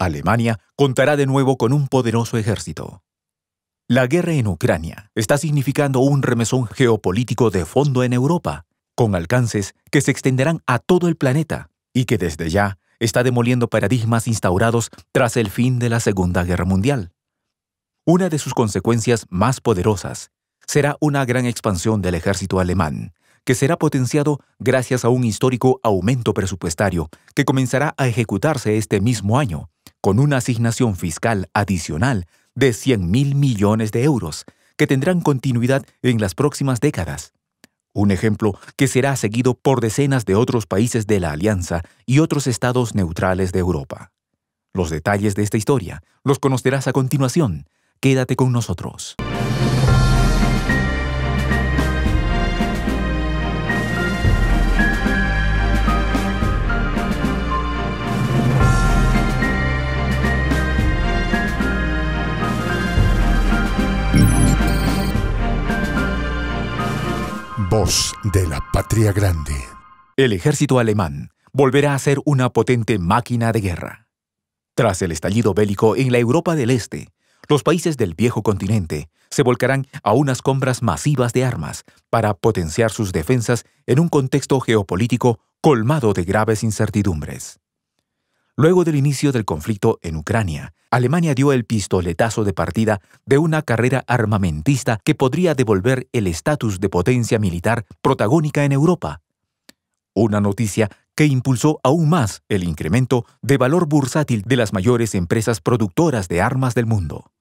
Alemania contará de nuevo con un poderoso ejército. La guerra en Ucrania está significando un remesón geopolítico de fondo en Europa, con alcances que se extenderán a todo el planeta y que desde ya está demoliendo paradigmas instaurados tras el fin de la Segunda Guerra Mundial. Una de sus consecuencias más poderosas será una gran expansión del ejército alemán, que será potenciado gracias a un histórico aumento presupuestario que comenzará a ejecutarse este mismo año con una asignación fiscal adicional de 100.000 millones de euros, que tendrán continuidad en las próximas décadas. Un ejemplo que será seguido por decenas de otros países de la Alianza y otros estados neutrales de Europa. Los detalles de esta historia los conocerás a continuación. Quédate con nosotros. Voz de la Patria Grande. El ejército alemán volverá a ser una potente máquina de guerra. Tras el estallido bélico en la Europa del Este, los países del viejo continente se volcarán a unas compras masivas de armas para potenciar sus defensas en un contexto geopolítico colmado de graves incertidumbres. Luego del inicio del conflicto en Ucrania, Alemania dio el pistoletazo de partida de una carrera armamentista que podría devolver el estatus de potencia militar protagónica en Europa. Una noticia que impulsó aún más el incremento de valor bursátil de las mayores empresas productoras de armas del mundo.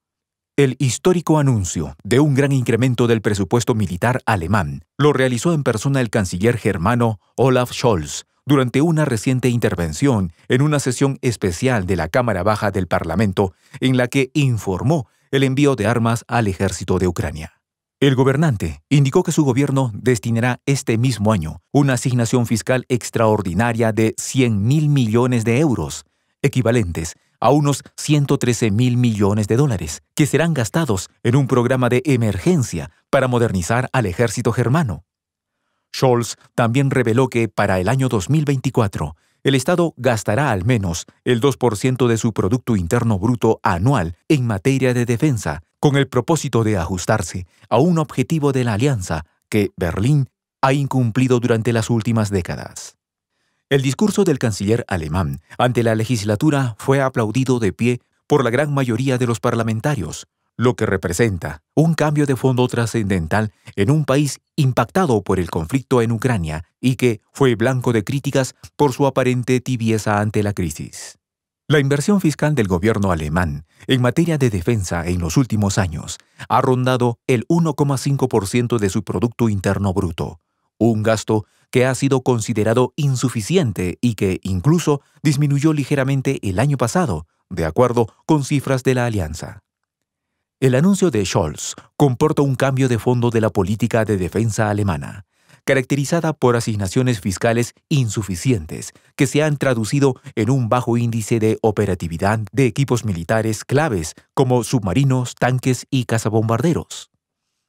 El histórico anuncio de un gran incremento del presupuesto militar alemán lo realizó en persona el canciller germano Olaf Scholz durante una reciente intervención en una sesión especial de la Cámara Baja del Parlamento en la que informó el envío de armas al ejército de Ucrania. El gobernante indicó que su gobierno destinará este mismo año una asignación fiscal extraordinaria de 100 mil millones de euros, equivalentes a unos 113 mil millones de dólares, que serán gastados en un programa de emergencia para modernizar al ejército germano. Scholz también reveló que para el año 2024, el Estado gastará al menos el 2% de su Producto Interno Bruto anual en materia de defensa, con el propósito de ajustarse a un objetivo de la alianza que Berlín ha incumplido durante las últimas décadas. El discurso del canciller alemán ante la legislatura fue aplaudido de pie por la gran mayoría de los parlamentarios, lo que representa un cambio de fondo trascendental en un país impactado por el conflicto en Ucrania y que fue blanco de críticas por su aparente tibieza ante la crisis. La inversión fiscal del gobierno alemán en materia de defensa en los últimos años ha rondado el 1,5% de su Producto Interno Bruto, un gasto que ha sido considerado insuficiente y que incluso disminuyó ligeramente el año pasado, de acuerdo con cifras de la alianza. El anuncio de Scholz comporta un cambio de fondo de la política de defensa alemana, caracterizada por asignaciones fiscales insuficientes que se han traducido en un bajo índice de operatividad de equipos militares claves como submarinos, tanques y cazabombarderos.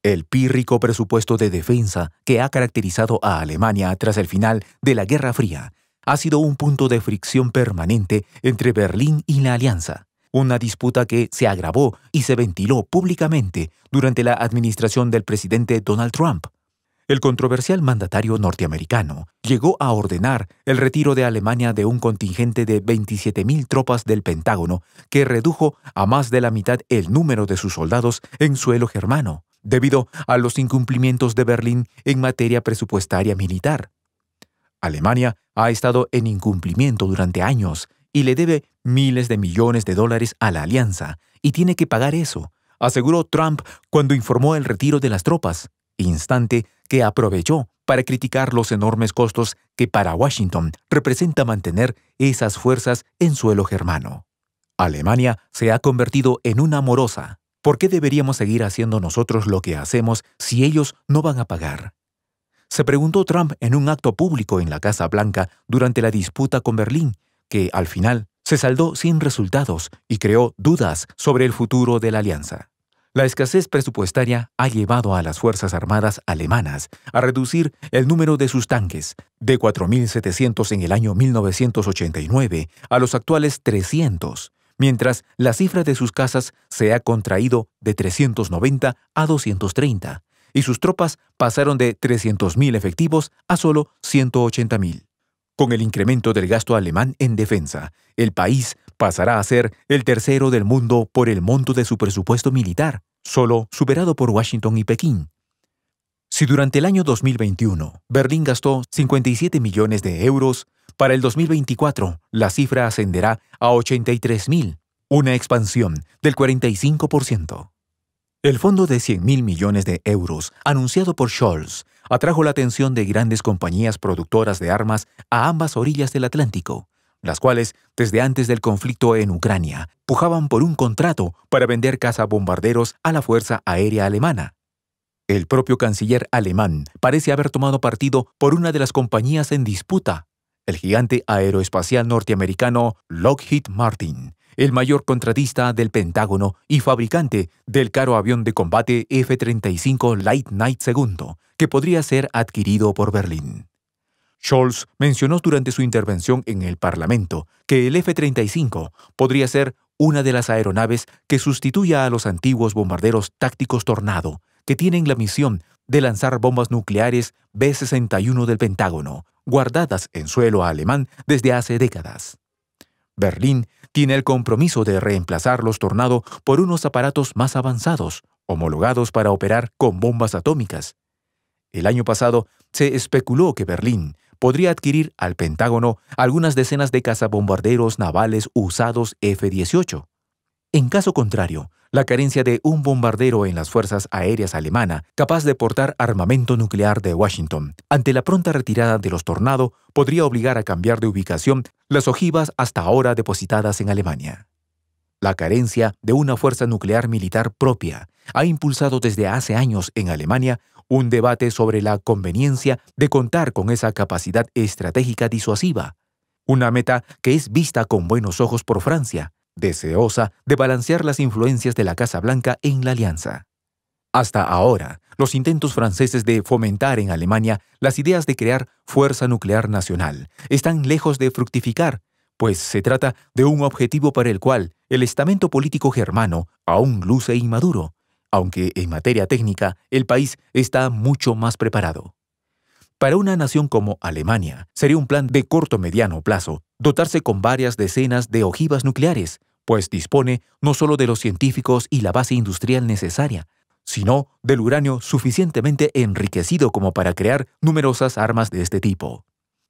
El pírrico presupuesto de defensa que ha caracterizado a Alemania tras el final de la Guerra Fría ha sido un punto de fricción permanente entre Berlín y la Alianza una disputa que se agravó y se ventiló públicamente durante la administración del presidente Donald Trump. El controversial mandatario norteamericano llegó a ordenar el retiro de Alemania de un contingente de 27.000 tropas del Pentágono, que redujo a más de la mitad el número de sus soldados en suelo germano, debido a los incumplimientos de Berlín en materia presupuestaria militar. Alemania ha estado en incumplimiento durante años y le debe miles de millones de dólares a la alianza, y tiene que pagar eso, aseguró Trump cuando informó el retiro de las tropas, instante que aprovechó para criticar los enormes costos que para Washington representa mantener esas fuerzas en suelo germano. Alemania se ha convertido en una morosa. ¿Por qué deberíamos seguir haciendo nosotros lo que hacemos si ellos no van a pagar? Se preguntó Trump en un acto público en la Casa Blanca durante la disputa con Berlín que al final se saldó sin resultados y creó dudas sobre el futuro de la alianza. La escasez presupuestaria ha llevado a las Fuerzas Armadas alemanas a reducir el número de sus tanques de 4.700 en el año 1989 a los actuales 300, mientras la cifra de sus casas se ha contraído de 390 a 230 y sus tropas pasaron de 300.000 efectivos a solo 180.000. Con el incremento del gasto alemán en defensa, el país pasará a ser el tercero del mundo por el monto de su presupuesto militar, solo superado por Washington y Pekín. Si durante el año 2021 Berlín gastó 57 millones de euros, para el 2024 la cifra ascenderá a 83 mil, una expansión del 45%. El fondo de 100 mil millones de euros anunciado por Scholz atrajo la atención de grandes compañías productoras de armas a ambas orillas del Atlántico, las cuales, desde antes del conflicto en Ucrania, pujaban por un contrato para vender cazabombarderos a la Fuerza Aérea Alemana. El propio canciller alemán parece haber tomado partido por una de las compañías en disputa, el gigante aeroespacial norteamericano Lockheed Martin, el mayor contratista del Pentágono y fabricante del caro avión de combate F-35 Light Knight II, que podría ser adquirido por Berlín. Scholz mencionó durante su intervención en el Parlamento que el F-35 podría ser una de las aeronaves que sustituya a los antiguos bombarderos tácticos Tornado, que tienen la misión de lanzar bombas nucleares B-61 del Pentágono, guardadas en suelo alemán desde hace décadas. Berlín tiene el compromiso de reemplazar los Tornado por unos aparatos más avanzados, homologados para operar con bombas atómicas. El año pasado se especuló que Berlín podría adquirir al Pentágono algunas decenas de cazabombarderos navales usados F-18. En caso contrario, la carencia de un bombardero en las fuerzas aéreas alemana capaz de portar armamento nuclear de Washington ante la pronta retirada de los Tornado podría obligar a cambiar de ubicación las ojivas hasta ahora depositadas en Alemania. La carencia de una fuerza nuclear militar propia ha impulsado desde hace años en Alemania un debate sobre la conveniencia de contar con esa capacidad estratégica disuasiva, una meta que es vista con buenos ojos por Francia, deseosa de balancear las influencias de la Casa Blanca en la alianza. Hasta ahora, los intentos franceses de fomentar en Alemania las ideas de crear fuerza nuclear nacional están lejos de fructificar, pues se trata de un objetivo para el cual el estamento político germano aún luce inmaduro, aunque en materia técnica el país está mucho más preparado. Para una nación como Alemania, sería un plan de corto-mediano plazo dotarse con varias decenas de ojivas nucleares, pues dispone no solo de los científicos y la base industrial necesaria, sino del uranio suficientemente enriquecido como para crear numerosas armas de este tipo.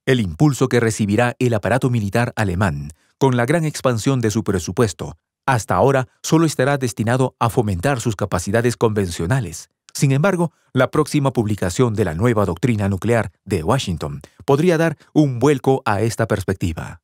El impulso que recibirá el aparato militar alemán, con la gran expansión de su presupuesto, hasta ahora solo estará destinado a fomentar sus capacidades convencionales, sin embargo, la próxima publicación de la nueva doctrina nuclear de Washington podría dar un vuelco a esta perspectiva.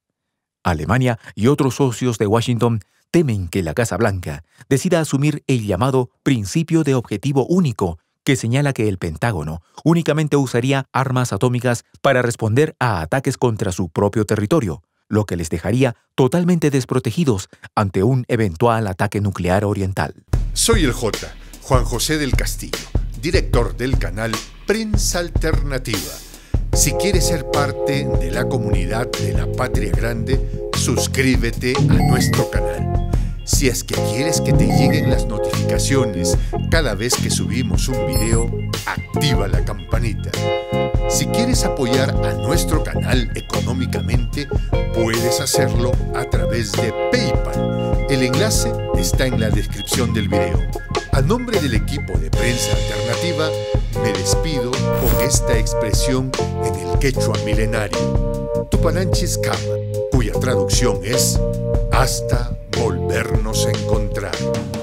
Alemania y otros socios de Washington temen que la Casa Blanca decida asumir el llamado principio de objetivo único que señala que el Pentágono únicamente usaría armas atómicas para responder a ataques contra su propio territorio, lo que les dejaría totalmente desprotegidos ante un eventual ataque nuclear oriental. Soy el J Juan José del Castillo, director del canal Prensa Alternativa. Si quieres ser parte de la comunidad de la Patria Grande, suscríbete a nuestro canal. Si es que quieres que te lleguen las notificaciones cada vez que subimos un video, activa la campanita. Si quieres apoyar a nuestro canal económicamente, puedes hacerlo a través de PayPal. El enlace está en la descripción del video. A nombre del equipo de prensa alternativa, me despido con esta expresión en el quechua milenario, Tupananchis Kama, cuya traducción es hasta volvernos a encontrar.